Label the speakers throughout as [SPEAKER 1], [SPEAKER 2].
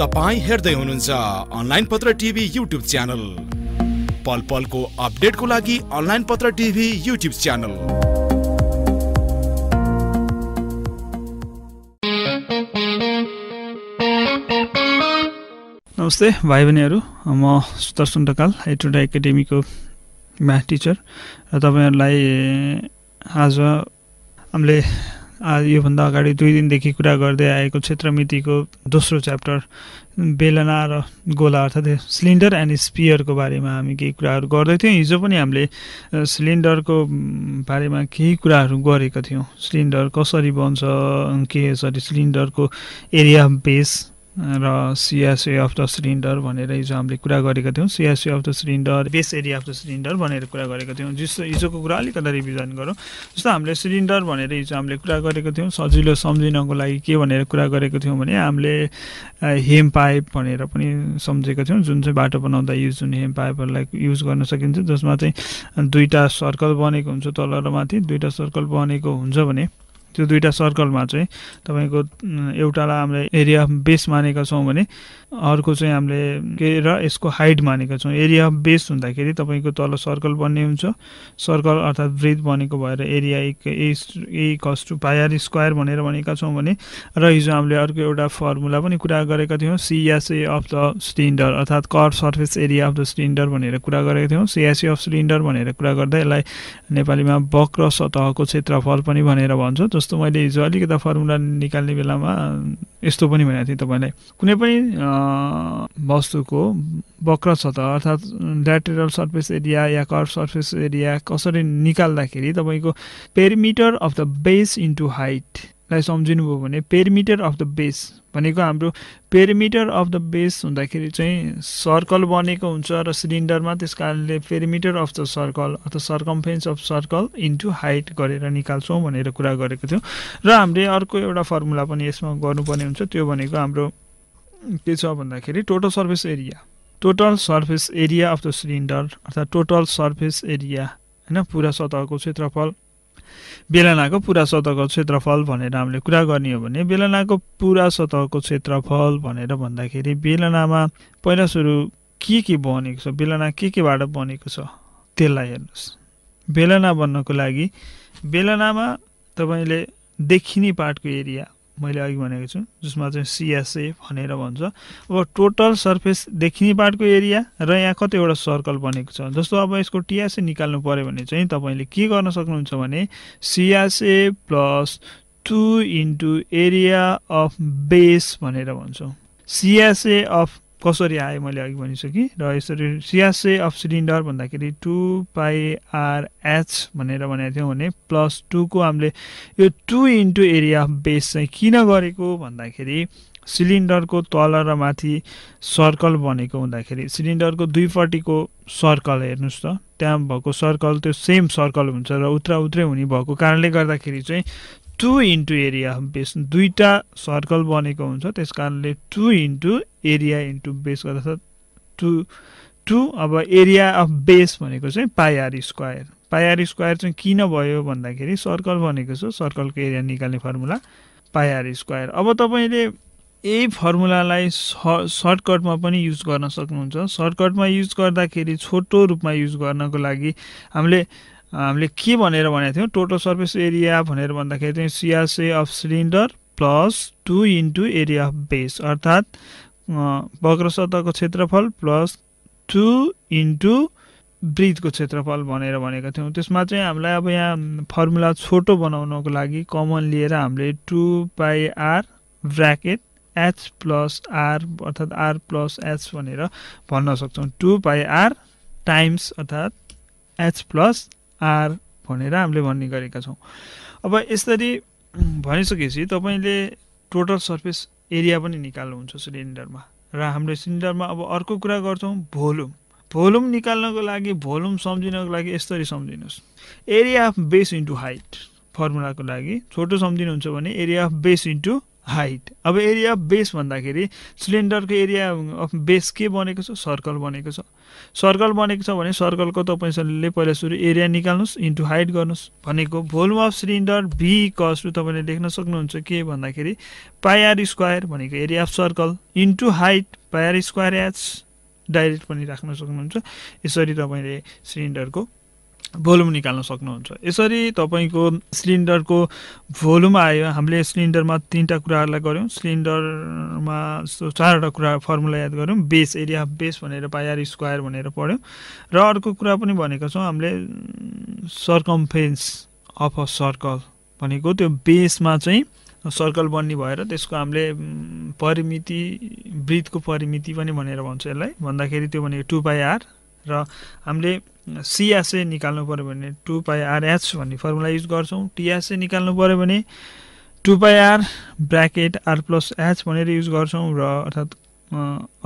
[SPEAKER 1] तपाईँ हेर्दै हुनुहुन्छ अनलाइन पत्र टिभी युट्युब च्यानल पल पलको अपडेटको लागि अनलाइन पत्र टिभी युट्युब च्यानल नमस्ते भाइ बहिनीहरू म सुदर्शन ढकाल हाइटोडा एकाडेमीको म्याथ टिचर र तपाईँहरूलाई आज हामीले योभन्दा अगाडि दुई दिनदेखि कुरा गर्दै आएको क्षेत्रमितिको दोस्रो च्याप्टर बेलना र गोला अर्थात् सिलिन्डर एन्ड स्पियरको बारेमा हामी केही कुराहरू गर्दैथ्यौँ हिजो पनि हामीले सिलिन्डरको बारेमा केही कुराहरू गरेका थियौँ सिलिन्डर कसरी बन्छ के सरी सिलिन्डरको एरिया बेस र सिएसए अफ द सिलिन्डर भनेर हिजो हामीले कुरा गरेका थियौँ CSA of the cylinder base area of the cylinder भनेर कुरा गरेका थियौँ जस्तो हिजोको कुरा अलिकति रिभिजन गरौँ जस्तो हामीले सिलिन्डर भनेर हिजो हामीले कुरा गरेको थियौँ सजिलो सम्झिनको लागि के भनेर कुरा गरेको थियौँ भने हामीले हेम पाइप भनेर पनि सम्झेका थियौँ जुन चाहिँ बाटो बनाउँदा युज हुने हेम पाइपहरूलाई युज गर्न सकिन्छ जसमा चाहिँ दुईवटा सर्कल बनेको हुन्छ तल र माथि दुईवटा सर्कल बनेको हुन्छ भने त्यो दुईवटा सर्कलमा चाहिँ तपाईँको एउटालाई हामीले एरिया अफ बेस मानेका छौँ भने अर्को चाहिँ हामीले के र यसको हाइट मानेका छौँ एरिया अफ बेस हुँदाखेरि तपाईँको तल सर्कल बन्ने हुन्छ सर्कल अर्थात् वृत्त बनेको भएर एरिया एक ए कस्ट पायर स्क्वायर भनेर भनेका छौँ भने र हिजो हामीले अर्को एउटा फर्मुला पनि कुरा गरेका थियौँ सिएसए अफ द सिलिन्डर अर्थात् curved surface area of the cylinder भनेर कुरा गरेका थियौँ सिएसए अफ सिलिन्डर भनेर कुरा गर्दा यसलाई नेपालीमा बक्र सतहको क्षेत्रफल पनि भनेर भन्छ जस्तो मैले हिजो अलिकति फर्मुला निकाल्ने बेलामा यस्तो पनि भनेको थिएँ तपाईँलाई कुनै पनि वस्तुको वक्र सतह अर्थात् ल्याटेरल सर्फेस एरिया या कर्भ सर्फेस एरिया कसरी निकाल्दाखेरि तपाईँको perimeter of the base into height लाई सम्झिनुभयो भने पेरिमिटर अफ द बेस भनेको हाम्रो पेरिमिटर अफ द बेस हुँदाखेरि चाहिँ सर्कल बनेको हुन्छ र सिलिन्डरमा त्यस कारणले पेरिमिटर अफ द सर्कल अथवा circumference of circle into height गरेर निकाल्छौँ भनेर कुरा गरेको थियौँ र हामीले अर्को एउटा फर्मुला पनि यसमा गर्नुपर्ने हुन्छ त्यो भनेको हाम्रो के छ भन्दाखेरि total surface area total surface area of the cylinder अर्थात् टोटल सर्फेस एरिया होइन पुरा सतहको क्षेत्रफल बेलनाको पुरा सतहको क्षेत्रफल भनेर हामीले कुरा गर्ने हो भने बेलनाको पुरा सतहको क्षेत्रफल भनेर भन्दाखेरि बेलनामा पहिला सुरु के के बनेको छ बेलना के केबाट बनेको छ त्यसलाई हेर्नुहोस् बेलना बन्नको लागि बेलनामा तपाईँले देखिने पार्टको एरिया मैले अघि भनेको छु जसमा चाहिँ सिएसए भनेर भन्छ अब टोटल सर्फेस देखिने पार्टको एरिया र यहाँ कतिवटा सर्कल बनेको छ जस्तो अब यसको टिएसए निकाल्नु पऱ्यो भने चाहिँ तपाईँले के गर्न सक्नुहुन्छ भने CSA plus two into area of base भनेर भन्छौँ सिएसए अफ कसरी आएँ मैले अघि भनिसकेँ र यसरी सियासे अफ सिलिन्डर भन्दाखेरि टु पाइआरएच भनेर भनेको थियौँ भने प्लस टूको हामीले यो two into area of base चाहिँ किन गरेको भन्दाखेरि सिलिन्डरको तल र माथि सर्कल बनेको हुँदाखेरि सिलिन्डरको दुईपट्टिको सर्कल हेर्नुहोस् त त्यहाँ भएको सर्कल त्यो सेम सर्कल हुन्छ र उत्रा उत्रै हुने भएको कारणले गर्दाखेरि चाहिँ टु इन्टु एरिया बेस दुईवटा सर्कल बनेको हुन्छ त्यस कारणले two into area into base गर्दा टु टु अब एरिया अफ बेस भनेको चाहिँ पाइआर स्क्वायर पाइआर स्क्वायर चाहिँ किन भयो भन्दाखेरि सर्कल भनेको छ सर्कलको एरिया निकाल्ने फर्मुला पाइआर स्क्वायर अब तपाईँले यही फर्मुलालाई सर्टकटमा पनि युज गर्न सक्नुहुन्छ सर्टकटमा युज गर्दाखेरि छोटो रूपमा युज गर्नको लागि हामीले हामीले के भनेर भनेको थियौँ टोटल सर्फेस एरिया भनेर भन्दाखेरि चाहिँ सिआरसे of cylinder plus two into area of base अर्थात् वक्र सतहको क्षेत्रफल प्लस टु इन्टु ब्रिजको क्षेत्रफल भनेर भनेको थियौँ त्यसमा चाहिँ हामीलाई अब यहाँ फर्मुला छोटो बनाउनको लागि कमन लिएर हामीले two by R bracket H plus R अर्थात् आर प्लस एच भनेर भन्न सक्छौँ टु बाई आर टाइम्स अर्थात् एच प्लस आर भनेर हामीले भन्ने गरेका छौँ अब यसरी भनिसकेपछि तपाईँले टोटल सर्फेस एरिया पनि निकाल्नुहुन्छ सिलिन्डरमा र हाम्रो सिलिन्डरमा अब अर्को कुरा गर्छौँ भोल्युम भोल्युम निकाल्नको लागि भोल्युम सम्झिनको लागि यसरी सम्झिनुहोस् area of base into height फर्मुलाको लागि छोटो सम्झिनुहुन्छ भने area of base into height अब एरिया अफ बेस भन्दाखेरि सिलिन्डरको एरिया अफ बेस के बनेको छ सर्कल बनेको छ सर्कल बनेको छ भने सर्कलको तपाईँले पहिला सुरु एरिया निकाल्नुहोस् इन्टु हाइट गर्नुहोस् भनेको भोल्युम अफ सिलिन्डर भी कसु तपाईँले लेख्न सक्नुहुन्छ के भन्दाखेरि पायर स्क्वायर भनेको area of circle into height pi R square H direct पनि राख्न सक्नुहुन्छ यसरी तपाईँले सिलिन्डरको भोल्युम निकाल्न सक्नुहुन्छ यसरी तपाईँको सिलिन्डरको भोल्युम आयो हामीले सिलिन्डरमा तिनवटा कुराहरूलाई गऱ्यौँ सिलिन्डरमा चारवटा कुरा फर्मुला याद गऱ्यौँ बेस एरिया अफ बेस भनेर पाइआर स्क्वायर भनेर पढ्यौँ र अर्को कुरा पनि भनेको छौँ हामीले सर्कम्फेन्स अफ अ सर्कल भनेको त्यो बेसमा चाहिँ सर्कल बन्ने भएर त्यसको हामीले परिमिति वृत्तको परिमिति पनि भनेर भन्छौँ यसलाई भन्दाखेरि त्यो भनेको टु बाई आर र हामीले सिएसए निकाल्नु पऱ्यो भने टु पाइआरएच भन्ने फर्मुला युज गर्छौँ टिएसए निकाल्नु पऱ्यो भने two pi R bracket R plus H भनेर युज गर्छौँ र अर्थात्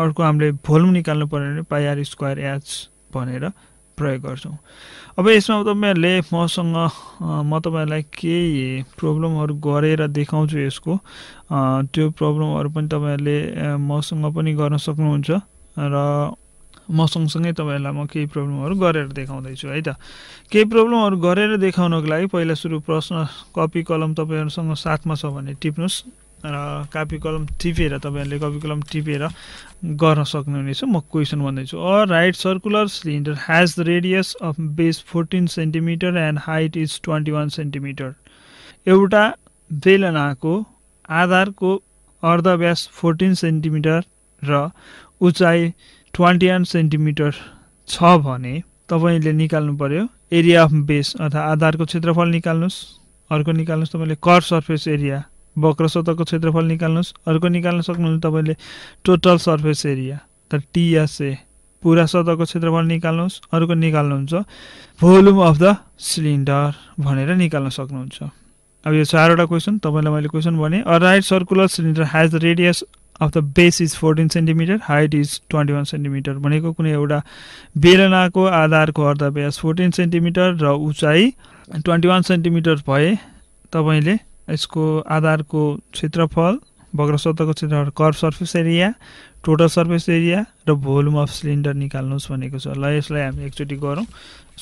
[SPEAKER 1] अर्को हामीले भोल्युम निकाल्नु पऱ्यो भने पाइआर स्क्वायर एच भनेर प्रयोग गर्छौँ अब यसमा तपाईँहरूले मसँग म तपाईँहरूलाई केही प्रब्लमहरू गरेर देखाउँछु यसको त्यो प्रब्लमहरू पनि तपाईँहरूले मसँग पनि गर्न सक्नुहुन्छ र म सँगसँगै तपाईँहरूलाई म केही प्रब्लमहरू गरेर देखाउँदैछु है त केही प्रब्लमहरू गरेर देखाउनको लागि पहिला सुरु प्रश्न कपी कलम तपाईँहरूसँग साथमा छ भने टिप्नुहोस् र कापी कलम टिपेर तपाईँहरूले कपी कलम टिपेर गर्न सक्नुहुनेछ म क्वेसन भन्दैछु a right circular cylinder has the radius of base fourteen centimetre and height is twenty one centimetre एउटा बेलनाको आधारको अर्धव्यास फोर्टिन सेन्टिमिटर र उचाइ ट्वेन्टी वान सेन्टिमिटर छ भने तपाईँले निकाल्नु पऱ्यो एरिया अफ बेस अर्थात् आधारको क्षेत्रफल निकाल्नुहोस् अर्को निकाल्नुहोस् तपाईँले कर सर्फेस एरिया वक्र सतहको क्षेत्रफल निकाल्नुहोस् अर्को निकाल्न सक्नुहुन्छ तपाईँले टोटल सर्फेस एरिया त टिएसए पुरा सतहको क्षेत्रफल निकाल्नुहोस् अर्को निकाल्नुहुन्छ भोल्युम अफ द सिलिन्डर भनेर निकाल्न सक्नुहुन्छ अब यो चारवटा क्वेसन तपाईँलाई मैले क्वेसन भने a right circular cylinder has the radius of the base is fourteen centimetre height is twenty one centimetre भनेको कुनै एउटा बेलनाको आधारको अर्ध व्यास फोर्टिन सेन्टिमिटर र उचाइ ट्वेन्टी वान सेन्टिमिटर भए तपाईँले यसको आधारको क्षेत्रफल वक्र सतहको क्षेत्रफल curve surface area total surface area र भोल्युम अफ सिलिन्डर निकाल्नुहोस् भनेको छ ल यसलाई हामी एकचोटि गरौँ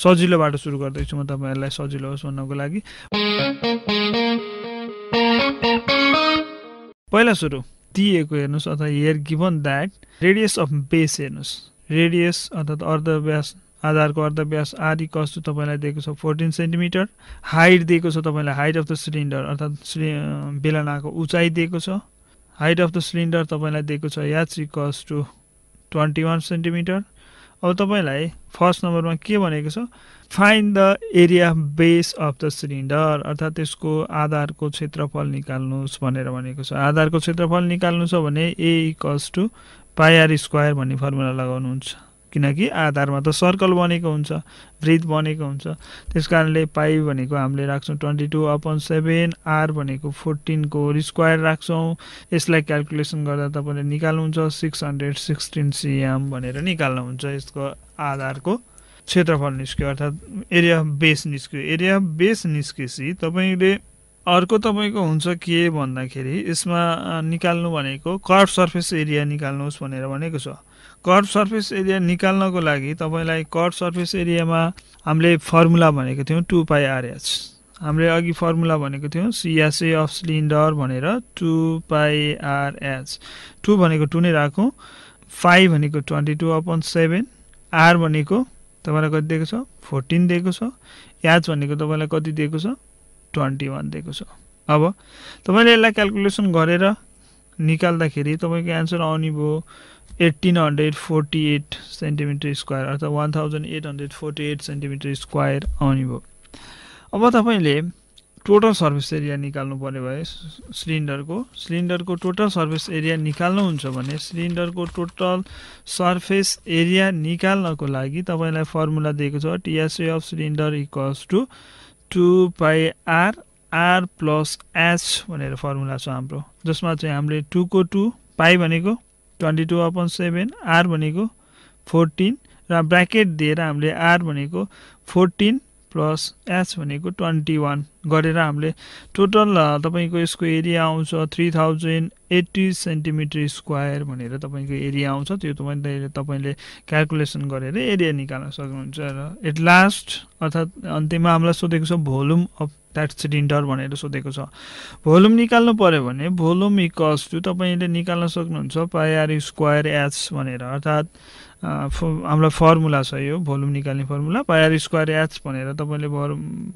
[SPEAKER 1] सजिलोबाट सुरु गर्दैछु म तपाईँहरूलाई सजिलो होस् भन्नको लागि पहिला सुरु दिएको हेर्नुहोस् अथवा here given that radius of base हेर्नुहोस् रेडियस अर्थात् अर्धव्यास आधारको अर्धव्यास आदि कस्तो तपाईँलाई दिएको छ फोर्टिन सेन्टिमिटर हाइट दिएको छ तपाईँलाई हाइट अफ द सिलिन्डर अर्थात् बेलनाको उचाइ दिएको छ हाइट अफ द सिलिन्डर तपाईँलाई दिएको छ यात्री टु ट्वेन्टी वान सेन्टिमिटर अब तपाईँलाई फर्स्ट नम्बरमा के भनेको छ find the area base of the cylinder अर्थात् त्यसको आधारको क्षेत्रफल निकाल्नुहोस् भनेर भनेको छ आधारको क्षेत्रफल निकाल्नु छ भने A equals to pi R square भन्ने फर्मुला लगाउनुहुन्छ किनकि आधारमा त सर्कल बनेको हुन्छ वृत्त बनेको हुन्छ त्यस कारणले पाइ भनेको हामीले राख्छौँ twenty two upon seven R भनेको फोर्टिनको स्क्वायर राख्छौँ यसलाई क्यालकुलेसन गर्दा तपाईँले निकाल्नुहुन्छ सिक्स हन्ड्रेड सिक्सटिन सिएम भनेर निकाल्नुहुन्छ यसको आधारको क्षेत्रफल निस्क्यो अर्थात् एरिया बेस निस्क्यो एरिया बेस निस्केपछि तपाईँले अर्को तपाईँको हुन्छ के भन्दाखेरि यसमा निकाल्नु भनेको कर्भ सर्फेस एरिया निकाल्नुहोस् भनेर भनेको छ कर्भ सर्फेस एरिया निकाल्नको लागि तपाईँलाई कर्भ सर्फेस एरियामा हामीले फर्मुला भनेको थियौँ टु पाई आरएच हामीले अघि फर्मुला भनेको थियौँ सिएसए अफ सिलिन्डर भनेर टु पाई आरएच टु भनेको टु नै राखौँ फाइभ भनेको twenty two upon seven R भनेको तपाईँलाई कति दिएको छ फोर्टिन दिएको छ याज भनेको तपाईँलाई कति दिएको छ ट्वेन्टी वान दिएको छ अब तपाईँले यसलाई क्यालकुलेसन गरेर निकाल्दाखेरि तपाईँको एन्सर आउने भयो eighteen hundred forty eight centimetre square अर्थात् one thousand eight hundred forty eight centimetre square आउने भयो अब तपाईँले टोटल सर्भिस एरिया निकाल्नु पर्ने भए सिलिन्डरको सिलिन्डरको टोटल सर्भिस एरिया निकाल्नुहुन्छ भने सिलिन्डरको टोटल सर्फेस एरिया निकाल्नको लागि तपाईँलाई फर्मुला दिएको छ TSA of cylinder equals to two by R R plus H भनेर फर्मुला छ हाम्रो जसमा चाहिँ हामीले टुको टू पाइ भनेको twenty two upon seven R भनेको फोर्टिन र ब्राकेट दिएर हामीले आर भनेको फोर्टिन प्लस एच भनेको ट्वेन्टी वान गरेर हामीले टोटल तपाईँको यसको एरिया आउँछ three thousand eighty centimetre square भनेर तपाईँको एरिया आउँछ त्यो तपाईँले तपाईँले क्यालकुलेसन गरेर एरिया निकाल्न सक्नुहुन्छ र एट लास्ट अर्थात् अन्तिममा हामीलाई सोधेको छ भोल्युम अफ द्याट सिलिन्डर भनेर सोधेको छ भोल्युम निकाल्नु पऱ्यो भने भोल्युम इक्वल्स टु तपाईँले निकाल्न सक्नुहुन्छ पाइआर स्क्वायर एच भनेर अर्थात् हामीलाई फर्मुला छ यो भोल्युम निकाल्ने फर्मुला पायर स्क्वायर एच भनेर तपाईँले भर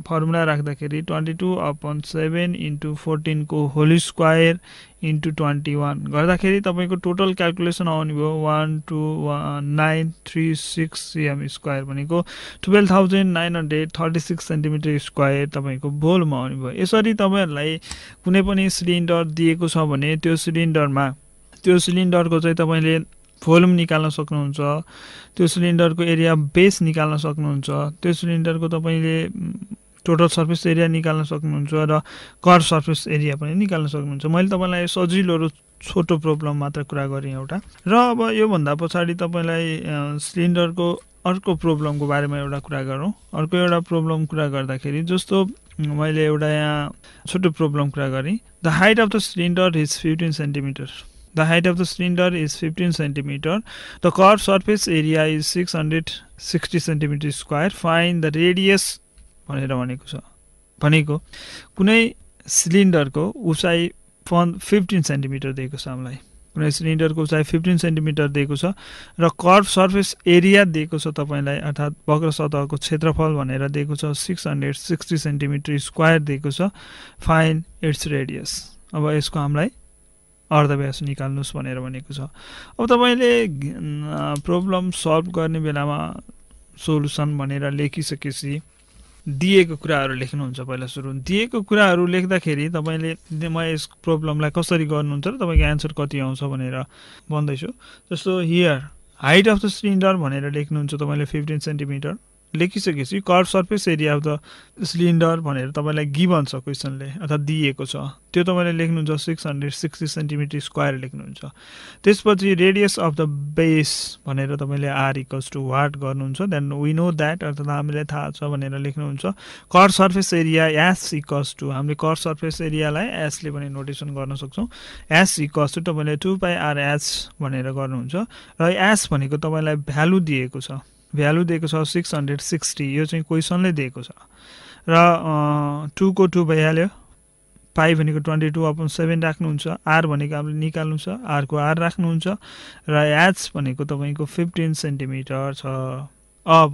[SPEAKER 1] फर्मुला राख्दाखेरि twenty two upon seven into फोर्टिनको whole square into twenty one गर्दाखेरि तपाईँको टोटल क्यालकुलेसन आउने भयो one two one nine three six CM square भनेको twelve thousand nine hundred thirty six centimetre square तपाईँको भोलमा आउने भयो यसरी तपाईँहरूलाई कुनै पनि सिलिन्डर दिएको छ भने त्यो सिलिन्डरमा त्यो सिलिन्डरको चाहिँ तपाईँले भोल्युम निकाल्न सक्नुहुन्छ त्यो सिलिन्डरको एरिया बेस निकाल्न सक्नुहुन्छ त्यो सिलिन्डरको तपाईँले टोटल सर्फेस एरिया निकाल्न सक्नुहुन्छ र कर सर्फेस एरिया पनि निकाल्न सक्नुहुन्छ मैले तपाईँलाई सजिलो र छोटो प्रब्लम मात्र कुरा गरेँ एउटा र अब योभन्दा पछाडि तपाईँलाई सिलिन्डरको अर्को प्रब्लमको बारेमा एउटा कुरा गरौँ अर्को एउटा प्रब्लम कुरा गर्दाखेरि जस्तो मैले एउटा यहाँ छोटो प्रब्लम कुरा गरेँ the height of the cylinder is fifteen centimetre The height of the cylinder is 15 cm. The curved surface area is 660 centimetre square find the radius भनेर भनेको छ भनेको कुनै सिलिन्डरको उचाइ पन् फिफ्टिन सेन्टिमिटर दिएको छ हामीलाई कुनै सिलिन्डरको उचाइ फिफ्टिन सेन्टिमिटर दिएको छ र कर्भ सर्फेस एरिया दिएको छ तपाईँलाई अर्थात् वक्र सतहको क्षेत्रफल भनेर दिएको छ six hundred sixty centimetre square दिएको छ फाइन इट्स रेडियस अब यसको हामीलाई अर्धव्यास निकाल्नुहोस् भनेर भनेको छ अब तपाईँले प्रब्लम सल्भ गर्ने बेलामा सोलुसन भनेर लेखिसकेपछि दिएको कुराहरू लेख्नुहुन्छ पहिला सुरु दिएको कुराहरू लेख्दाखेरि तपाईँले म यस प्रब्लमलाई कसरी गर्नुहुन्छ र तपाईँको एन्सर कति आउँछ भनेर भन्दैछु जस्तो here height of the cylinder भनेर लेख्नुहुन्छ तपाईँले फिफ्टिन सेन्टिमिटर लेखिसकेपछि curve surface area of the cylinder भनेर तपाईँलाई गिभन छ क्वेसनले अथवा दिएको छ त्यो तपाईँले लेख्नुहुन्छ six hundred sixty centimetre square लेख्नुहुन्छ त्यसपछि रेडियस अफ द बेस भनेर तपाईँले आर इक्वल्स टु वाट गर्नुहुन्छ देन वी नो द्याट अर्थात् हामीलाई थाहा छ भनेर लेख्नुहुन्छ curve surface area S equals to हामीले कर सर्फेस एरियालाई एसले पनि नोटेसन गर्न सक्छौँ एस इक्वल्स टु तपाईँले टु बाई आर एस भनेर गर्नुहुन्छ र एस भनेको तपाईँलाई भ्यालु दिएको छ भ्यालु दिएको छ सिक्स हन्ड्रेड सिक्सटी यो चाहिँ क्वेसनले दिएको छ र टूको टू भइहाल्यो पाई भनेको ट्वेन्टी टू अपन सेभेन राख्नुहुन्छ आर भनेको हामीले निकाल्नु निकाल्नुहुन्छ आरको आर राख्नुहुन्छ र एच भनेको तपाईँको फिफ्टिन सेन्टिमिटर छ अब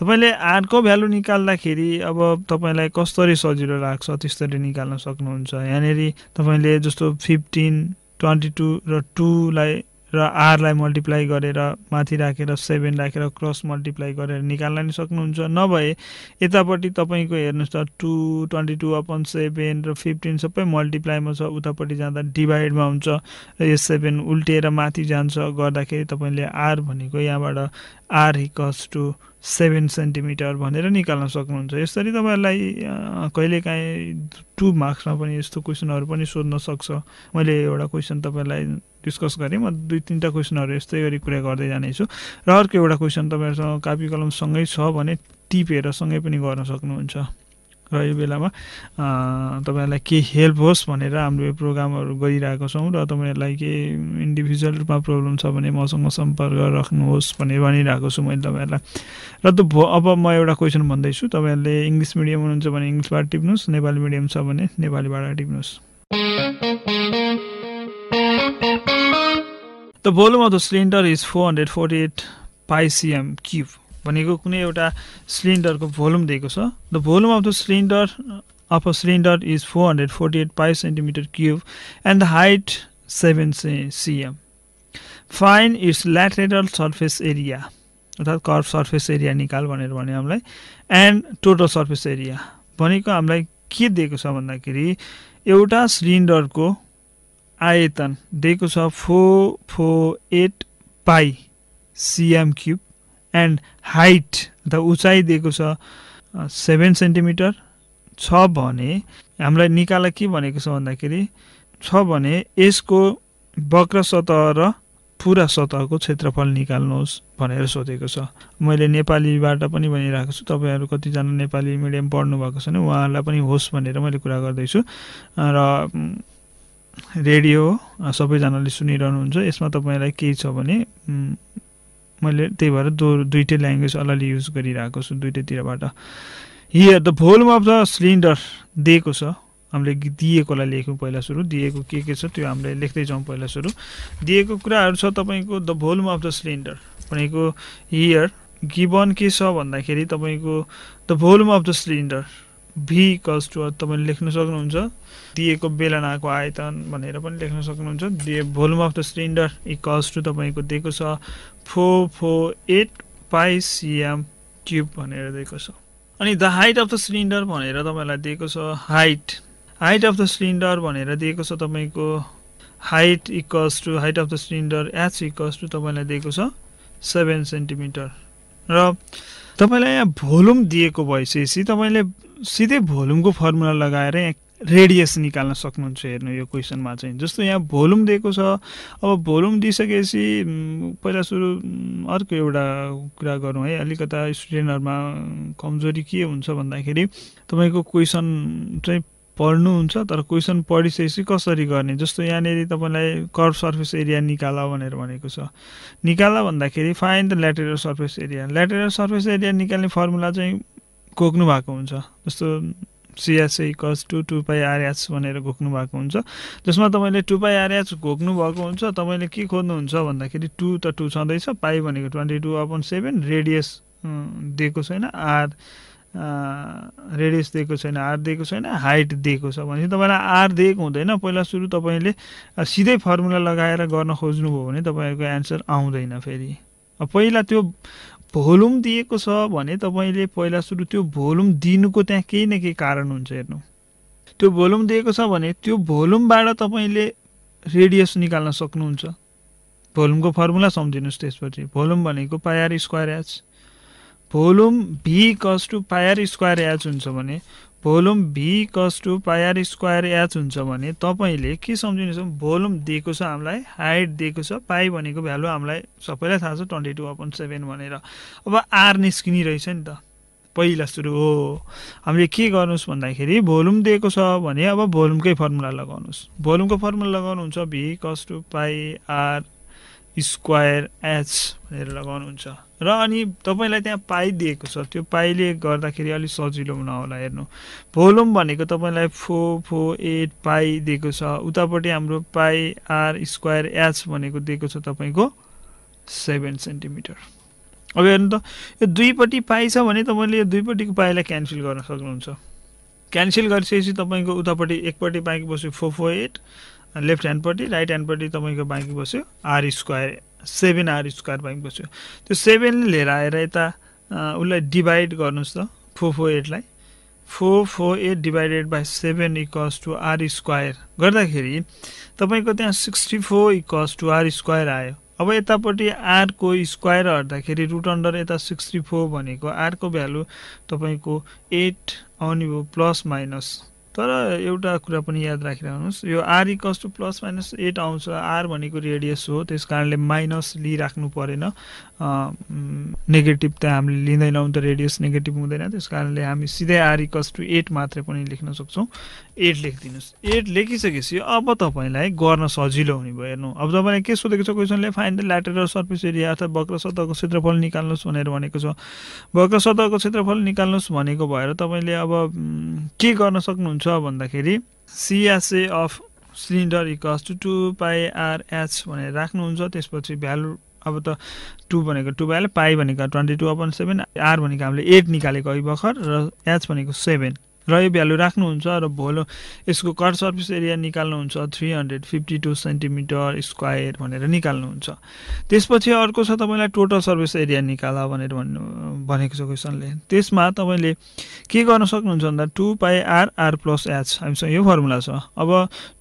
[SPEAKER 1] तपाईँले आरको भ्यालु निकाल्दाखेरि अब तपाईँलाई कसरी सजिलो लाग्छ त्यस्तरी निकाल्न सक्नुहुन्छ यहाँनिर तपाईँले जस्तो फिफ्टिन ट्वेन्टी टू र टूलाई र आरलाई मल्टिप्लाई गरेर माथि राखेर सेभेन राखेर क्रस मल्टिप्लाई गरेर निकाल्न नि सक्नुहुन्छ नभए यतापट्टि तपाईँको हेर्नुहोस् त two twenty two upon seven र फिफ्टिन सबै मल्टिप्लाईमा छ उतापट्टि जाँदा डिभाइडमा हुन्छ र यस सेभेन उल्टिएर माथि जान्छ गर्दाखेरि तपाईँले आर भनेको यहाँबाट R equals to seven centimetre भनेर निकाल्न सक्नुहुन्छ यसरी तपाईँहरूलाई कहिलेकाहीँ टु मार्क्समा पनि यस्तो क्वेसनहरू पनि सोध्न सक्छ मैले एउटा क्वेसन तपाईँलाई डिस्कस गरेँ म दुई तिनवटा क्वेसनहरू यस्तै गरी कुरा गर्दै जानेछु र अर्को एउटा क्वेसन तपाईँहरूसँग कापी कलम सँगै छ भने टिपेर सँगै पनि गर्न सक्नुहुन्छ र यो बेलामा तपाईँहरूलाई के हेल्प होस् भनेर हाम्रो यो प्रोग्रामहरू गरिरहेको छौँ र तपाईँहरूलाई के इन्डिभिजुअल रूपमा प्रब्लम छ भने मसँग सम्पर्क राख्नुहोस् भनेर भनिरहेको छु मैले तपाईँहरूलाई र त अब म एउटा क्वेसन भन्दैछु तपाईँहरूले इङ्ग्लिस मिडियम हुनुहुन्छ भने इङ्ग्लिसबाट टिप्नुहोस् नेपाली मिडियम छ भने नेपालीबाट टिप्नुहोस् the volume of the cylinder is four hundred forty eight pi CM cube भनेको कुनै एउटा सिलिन्डरको भोल्युम दिएको छ the volume of the cylinder of a cylinder is four hundred forty eight pi centimetre cube and the height seven CM find its lateral surface area अर्थात् curve surface area निकाल भनेर भन्यो हामीलाई एन्ड टोटल सर्फेस एरिया भनेको हामीलाई के दिएको छ भन्दाखेरि एउटा सिलिन्डरको आयतन दिएको छ four four eight pi CM cube and height the उचाइ दिएको छ सेभेन सेन्टिमिटर छ भने हामीलाई निकाला के भनेको छ भन्दाखेरि छ भने यसको वक्र सतह र पुरा सतहको क्षेत्रफल निकाल्नुहोस् भनेर सोधेको छ मैले नेपालीबाट पनि भनिरहेको छु तपाईँहरू कतिजना नेपाली मिडियम पढ्नु भएको छ भने उहाँहरूलाई पनि होस् भनेर मैले कुरा गर्दैछु र रेडियो सबैजनाले सुनिरहनुहुन्छ यसमा तपाईँलाई केही छ भने मैले त्यही भएर दो दुइटै ल्याङ्ग्वेज अलिअलि युज गरिरहेको छु दुइटैतिरबाट here the volume of the cylinder दिएको छ हामीले दिएकोलाई लेख्यौँ पहिला सुरु दिएको के के छ त्यो हामीले लेख्दै जाउँ पहिला सुरु दिएको कुराहरू छ तपाईँको the volume of the cylinder भनेको हियर गिबन के छ भन्दाखेरि तपाईँको the volume of the cylinder V equals to तपाईँले लेख्न सक्नुहुन्छ दिएको बेलनाको आयतन भनेर पनि लेख्न सक्नुहुन्छ दिए volume of the cylinder equals to तपाईँको दिएको छ four four eight pi CM cube भनेर दिएको छ अनि the height of the cylinder भनेर तपाईँलाई दिएको छ height height of the cylinder भनेर दिएको छ तपाईँको height equals to height of the cylinder H equals to तपाईँलाई दिएको छ सेभेन सेन्टिमिटर र तपाईँलाई यहाँ भोल्युम दिएको भइसकेपछि तपाईँले सिधै भोल्युमको फर्मुला लगाएर यहाँ रेडियस निकाल्न सक्नुहुन्छ हेर्नु यो क्वेसनमा चाहिँ जस्तो यहाँ भोल्युम दिएको छ अब भोल्युम दिइसकेपछि पहिला सुरु अर्को एउटा कुरा गरौँ है अलिकता स्टुडेन्टहरूमा कमजोरी के हुन्छ भन्दाखेरि तपाईँको क्वेसन चाहिँ पढ्नुहुन्छ तर क्वेसन पढिसकेपछि कसरी गर्ने जस्तो यहाँनिर तपाईँलाई कर्भ सर्फेस एरिया निकाल भनेर भनेको छ निकाल भन्दाखेरि find the lateral surface area lateral surface area निकाल्ने फर्मुला चाहिँ घोक्नु भएको हुन्छ जस्तो सिएसई कस टू टु पाई आरएच भनेर घोक्नु भएको हुन्छ जसमा तपाईँले टु पाई आरएच घोक्नु भएको हुन्छ तपाईँले के खोज्नुहुन्छ भन्दाखेरि टु त टु छँदैछ पाई भनेको twenty two upon seven radius दिएको छैन आर रेडियस दिएको छैन आर दिएको छैन हाइट दिएको छ भनेपछि तपाईँलाई आर दिएको हुँदैन पहिला सुरु तपाईँले सिधै फर्मुला लगाएर गर्न खोज्नुभयो भने तपाईँहरूको एन्सर आउँदैन फेरि पहिला त्यो भोलुम दिएको छ भने तपाईँले पहिला सुरु त्यो भोलुम दिनुको त्यहाँ केही न केही कारण हुन्छ हेर्नु त्यो भोलुम दिएको छ भने त्यो भोल्युमबाट तपाईँले रेडियस निकाल्न सक्नुहुन्छ भोलुमको फर्मुला सम्झिनुहोस् त्यसपछि भोलुम भनेको pi R square H volume V कस टु पायर स्क्वायर एच हुन्छ भने भोल्युम भी कस टू पाइआर स्क्वायर एच हुन्छ भने तपाईँले के सम्झिनुहोस् भोल्युम दिएको छ हामीलाई हाइट दिएको छ पाई भनेको भ्यालु हामीलाई सबैलाई थाहा छ ट्वेन्टी टू अपन सेभेन भनेर अब आर निस्किने रहेछ नि त पहिला सुरु हो हामीले के गर्नुहोस् भन्दाखेरि भोल्युम दिएको छ भने अब भोल्युमकै फर्मुला लगाउनुहोस् भोल्युमको फर्मुला लगाउनुहुन्छ भी कस to pi R square H भनेर लगाउनुहुन्छ र अनि तपाईँलाई त्यहाँ पाइदिएको छ त्यो पाइले गर्दाखेरि अलिक सजिलो नहोला हेर्नु भोलुम भनेको तपाईँलाई फो फो एट पाइ दिएको छ उतापट्टि हाम्रो पाइ आर स्क्वायर एच भनेको दिएको छ तपाईँको सेभेन सेन्टिमिटर अब हेर्नु त यो दुईपट्टि पाइ छ भने तपाईँले यो दुईपट्टिको पाइलाई क्यान्सल गर्न सक्नुहुन्छ क्यान्सल गरिसकेपछि तपाईँको उतापट्टि एकपट्टि बाँकी बस्यो फोर फोर एट लेफ्ट ह्यान्डपट्टि राइट ह्यान्डपट्टि तपाईँको बाँकी बस्यो R square seven R square by बस्यो त्यो सेभेन लिएर आएर यता उसलाई डिभाइड गर्नुहोस् त फोर फोर एटलाई four four eight divided by seven equals to R square गर्दाखेरि तपाईँको त्यहाँ sixty four equals to R square आयो अब यतापट्टि आरको स्क्वायर हट्दाखेरि रुट अन्डर यता सिक्सटी फोर भनेको आरको भ्यालु तपाईँको एट आउने भयो प्लस माइनस तर एउटा कुरा पनि याद राखिरहनुहोस् यो R equals to plus minus eight आउँछ आर भनेको रेडियस हो त्यस कारणले माइनस लिइराख्नु e परेन नेगेटिभ त हामीले लिँदैनौँ त रेडियस नेगेटिभ हुँदैन त्यस कारणले हामी सिधै आर इक्वस टु एट मात्रै पनि लेख्न सक्छौँ एड लेखिदिनुहोस् एड लेखिसकेपछि अब तपाईँलाई गर्न सजिलो हुने भयो हेर्नु अब तपाईँलाई के सोधेको छ क्वेसनले find the lateral surface area अर्थात् वक्र सतहको क्षेत्रफल निकाल्नुहोस् भनेर भनेको छ वक्र सतहको क्षेत्रफल निकाल्नुहोस् भनेको भएर तपाईँले अब के गर्न सक्नुहुन्छ भन्दाखेरि CSA of cylinder equals to two पाइआरएच भनेर राख्नुहुन्छ त्यसपछि भ्यालु अब त टु भनेको टु भइहाल्यो पाई भनेको twenty two upon seven R भनेको हामीले एट निकालेको अघि भर्खर र एच भनेको सेभेन र यो भ्यालु राख्नुहुन्छ र भोलो यसको कर सर्फेस एरिया निकाल्नुहुन्छ three hundred fifty two centimetre square भनेर निकाल्नुहुन्छ त्यसपछि अर्को छ तपाईँलाई टोटल सर्फेस एरिया निकाल भनेर भन्नु भनेको छ क्वेसनले त्यसमा तपाईँले के गर्न सक्नुहुन्छ भन्दा two pi are R plus H हामीसँग यो फर्मुला छ अब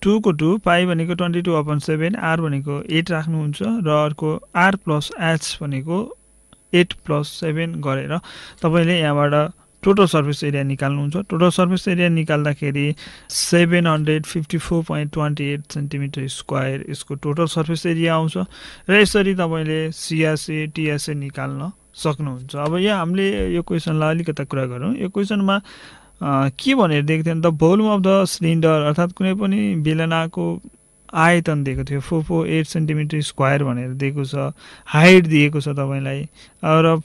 [SPEAKER 1] टूको टू पाई भनेको twenty two upon seven R भनेको एट राख्नुहुन्छ र अर्को आर प्लस एच भनेको एट प्लस सेभेन गरेर तपाईँले यहाँबाट टोटल सर्फेस एरिया निकाल्नुहुन्छ टोटल सर्फेस एरिया निकाल्दाखेरि seven hundred fifty four point twenty eight centimetre square यसको टोटल सर्फेस एरिया आउँछ र यसरी तपाईँले सिआरसे टिआरसे निकाल्न सक्नुहुन्छ अब यहाँ हामीले यो क्वेसनलाई अलिकता कुरा गरौँ यो क्वेसनमा के भनेर देख्थ्यो भने the volume of the cylinder अर्थात् कुनै पनि बेलनाको आयतन दिएको थियो four four eight centimetre square भनेर दिएको छ हाइट दिएको छ तपाईँलाई र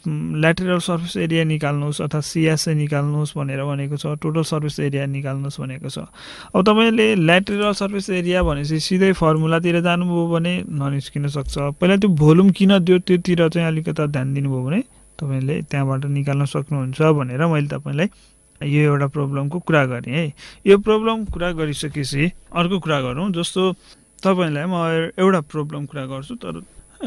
[SPEAKER 1] ल्याटरल सर्फेस एरिया निकाल्नुहोस् अथवा सिएसए निकाल्नुहोस् भनेर भनेको छ टोटल सर्फेस एरिया निकाल्नुहोस् भनेको छ अब तपाईँले ल्याटरल सर्फेस एरिया भनेपछि सिधै फर्मुलातिर जानुभयो भने ननिस्किन सक्छ पहिला त्यो भोल्युम किन दियो त्योतिर चाहिँ अलिकता ध्यान दिनुभयो भने तपाईँले त्यहाँबाट निकाल्न सक्नुहुन्छ भनेर मैले तपाईँलाई यो एउटा प्रब्लमको कुरा गरेँ है यो प्रब्लम कुरा गरिसकेपछि अर्को कुरा गरौँ जस्तो तपाईँलाई म एउटा प्रब्लम कुरा गर्छु तर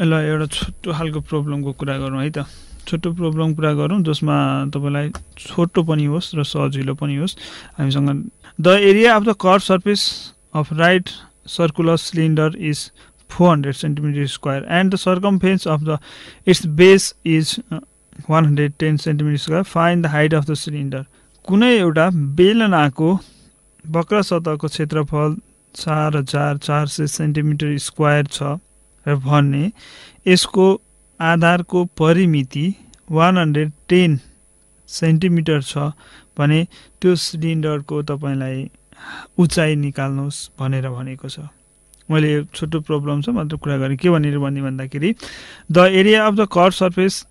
[SPEAKER 1] ल एउटा छोटो खालको प्रब्लमको कुरा गरौँ है त छोटो प्रब्लम कुरा गरौँ जसमा तपाईँलाई छोटो पनि होस् र सजिलो पनि होस् हामीसँग the area of the curve surface of right circular cylinder is four hundred centimetre square and the circumference of the its base is one hundred ten centimetre square find the height of the cylinder कुनै एउटा बेलनाको बक्रा सतहको क्षेत्रफल चार हजार चार सय centimetre square छ र भने यसको आधारको परिमिति वान हन्ड्रेड टेन सेन्टिमिटर छ भने त्यो सिलिन्डरको तपाईँलाई उचाइ निकाल्नुहोस् भनेर भनेको छ मैले छोटो प्रब्लम छ मात्र कुरा गरेँ के भनेर भन्ने भन्दाखेरि the area of the curve surface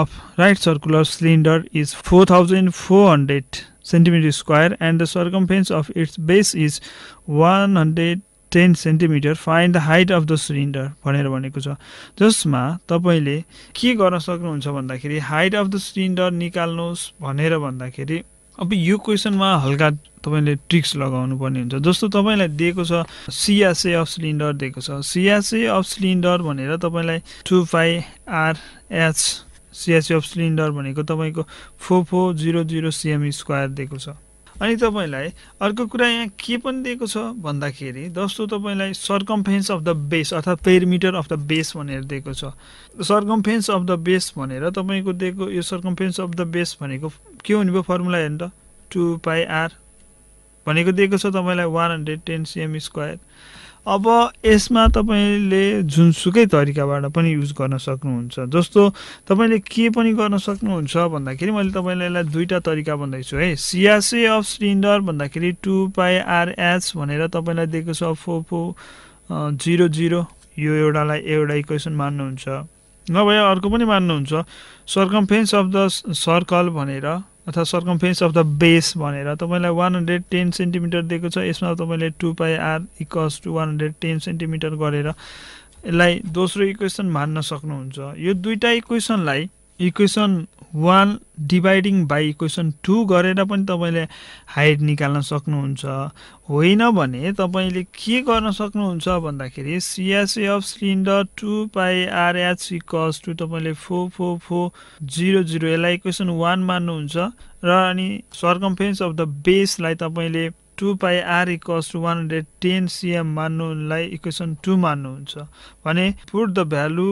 [SPEAKER 1] of right circular cylinder is 4400 centimeter square and the circumference of its base is 110 centimetre find the height of the cylinder भनेर भनेको छ जसमा तपाईँले के गर्न सक्नुहुन्छ भन्दाखेरि हाइट अफ द सिलिन्डर निकाल्नुहोस् भनेर भन्दाखेरि अब यो क्वेसनमा हल्का तपाईँले ट्रिक्स लगाउनु पर्ने हुन्छ जस्तो तपाईँलाई दिएको छ सिआसए अफ सिलिन्डर दिएको छ सिआसए अफ सिलिन्डर भनेर तपाईँलाई two five RH CSA of cylinder भनेको तपाईँको four four zero zero CM square दिएको छ अनि तपाईँलाई अर्को कुरा यहाँ के पनि दिएको छ भन्दाखेरि जस्तो तपाईँलाई सर्कम्फेन्स अफ द बेस अर्थात् पेरिमिटर अफ द बेस भनेर दिएको छ सर्कम्फेन्स अफ द बेस भनेर तपाईँको दिएको यो सर्कम्फेन्स अफ द बेस भनेको के हुने भयो फर्मुला हेर्नु त टु पाई आर भनेको दिएको छ तपाईँलाई one hundred ten CM square अब यसमा तपाईँले जुनसुकै तरिकाबाट पनि युज गर्न सक्नुहुन्छ जस्तो तपाईँले के पनि गर्न सक्नुहुन्छ भन्दाखेरि मैले तपाईँलाई यसलाई दुईवटा तरिका भन्दैछु है सियासी अफ सिलिन्डर भन्दाखेरि टु पाइआरएच भनेर तपाईँलाई दिएको छ फोर फोर जिरो जिरो यो एउटालाई एउटा इक्वेसन मान्नुहुन्छ नभए अर्को पनि मान्नुहुन्छ सर्कम्फेन्स अफ द सर्कल भनेर अथवा सर्कमफेन्स अफ द बेस भनेर तपाईँलाई वान हन्ड्रेड टेन सेन्टिमिटर दिएको छ यसमा तपाईँले two pi R equals to one hundred ten centimetre गरेर यसलाई दोस्रो इक्वेसन मान्न सक्नुहुन्छ यो दुईवटा इक्वेसनलाई equation one dividing by equation two गरेर पनि तपाईँले हाइट निकाल्न सक्नुहुन्छ होइन भने तपाईँले के गर्न सक्नुहुन्छ भन्दाखेरि CSA of cylinder two pi RHC cos to तपाईँले four four four zero zero यसलाई इक्वेसन वान मान्नुहुन्छ र अनि सर्कम्फेन्स अफ द बेसलाई तपाईँले two pi R equals to one hundred ten CM मान्नुलाई इक्वेसन टू मान्नुहुन्छ भने put the value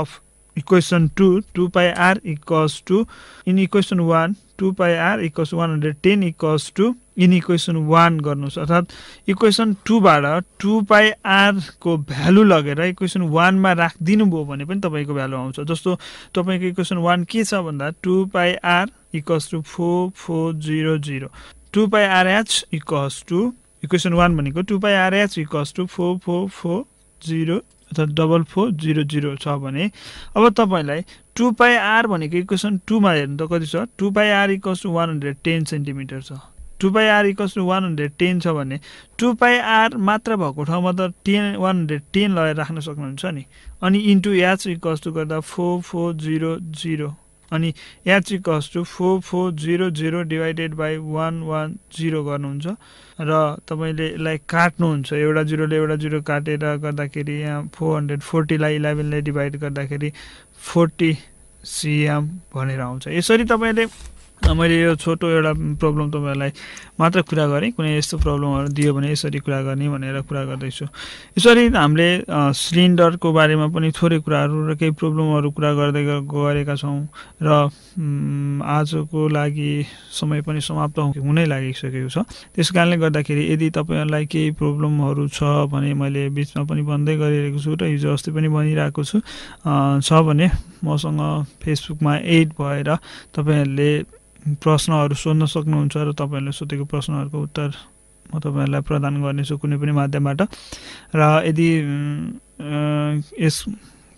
[SPEAKER 1] of equation two two pi R equals to in equation one two pi R equals one hundred ten equals to in equation one गर्नुहोस् अर्थात् equation टूबाट to पाइ आरको value लगेर equation वानमा राखिदिनु भयो भने पनि तपाईँको भ्यालु आउँछ जस्तो तपाईँको इक्वेसन वान के छ भन्दा two pi R equals to four four zero zero two pi H equals to equation one भनेको two pi H equals to four four four zero अर्थात् डबल फोर जिरो जिरो छ भने अब तपाईँलाई two pi R भनेको equation टूमा हेर्नु त कति छ two pi R equals to one hundred ten centimetre छ two pi R equals to one hundred ten छ भने टु पाई आर मात्र भएको ठाउँमा त टेन वान हन्ड्रेड टेन लगाएर राख्न सक्नुहुन्छ नि अनि इन्टु एच इक्वस टु गर्दा फोर फोर जिरो जिरो अनि यहाँ चाहिँ कस्ट four four zero zero divided by one one zero गर्नुहुन्छ र तपाईँले यसलाई काट्नुहुन्छ एउटा जिरोले एउटा जिरो काटेर गर्दाखेरि यहाँ फोर हन्ड्रेड फोर्टीलाई इलेभेनलाई डिभाइड गर्दाखेरि फोर्टी सिएम भनेर आउँछ यसरी तपाईँले मैले यो छोटो एउटा प्रब्लम तपाईँहरूलाई मात्र कुरा गरेँ कुनै यस्तो प्रब्लमहरू दियो भने यसरी कुरा गर्ने भनेर कुरा गर्दैछु यसरी हामीले सिलिन्डरको बारेमा पनि थोरै कुराहरू र केही प्रब्लमहरू कुरा गर्दै गरेका छौँ र आजको लागि समय पनि समाप्त हुनै लागिसकेको छ त्यस कारणले गर्दाखेरि यदि तपाईँहरूलाई केही प्रब्लमहरू छ भने मैले बिचमा पनि भन्दै गरिरहेको छु र हिजो अस्ति पनि भनिरहेको छु छ भने मसँग फेसबुकमा एड भएर तपाईँहरूले प्रश्नहरू सोध्न सक्नुहुन्छ र तपाईँहरूले सोधेको प्रश्नहरूको उत्तर म तपाईँहरूलाई प्रदान गर्नेछु कुनै पनि माध्यमबाट र यदि यस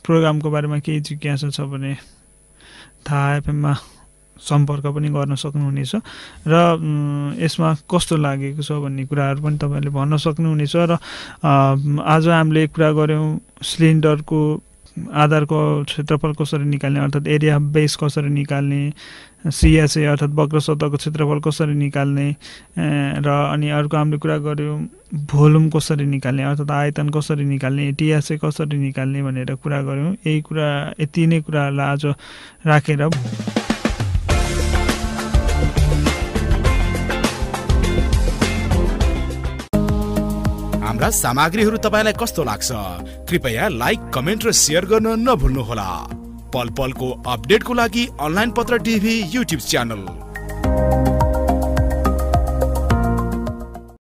[SPEAKER 1] प्रोग्रामको बारेमा केही जिज्ञासा छ भने थाहा एफएममा सम्पर्क पनि गर्न सक्नुहुनेछ र यसमा कस्तो लागेको छ भन्ने कुराहरू पनि तपाईँहरूले भन्न सक्नुहुनेछ र आज हामीले कुरा गऱ्यौँ सिलिन्डरको आधारको क्षेत्रफल कसरी निकाल्ने अर्थात् एरिया बेस कसरी निकाल्ने सिएसए अर्थात् वक्र सतहको क्षेत्रफल कसरी निकाल्ने र अनि अर्को हामीले कुरा गऱ्यौँ भोल्युम कसरी निकाल्ने अर्थात् आयतन कसरी निकाल्ने टिएसए कसरी निकाल्ने भनेर कुरा गऱ्यौँ यही कुरा यति नै कुराहरूलाई आज राखेर हाम्रा सामग्रीहरू तपाईँलाई कस्तो लाग्छ कृपया लाइक कमेन्ट र सेयर गर्न नभुल्नुहोला पल पलको अपडेटको लागि अनलाइन पत्र टिभी युट्युब च्यानल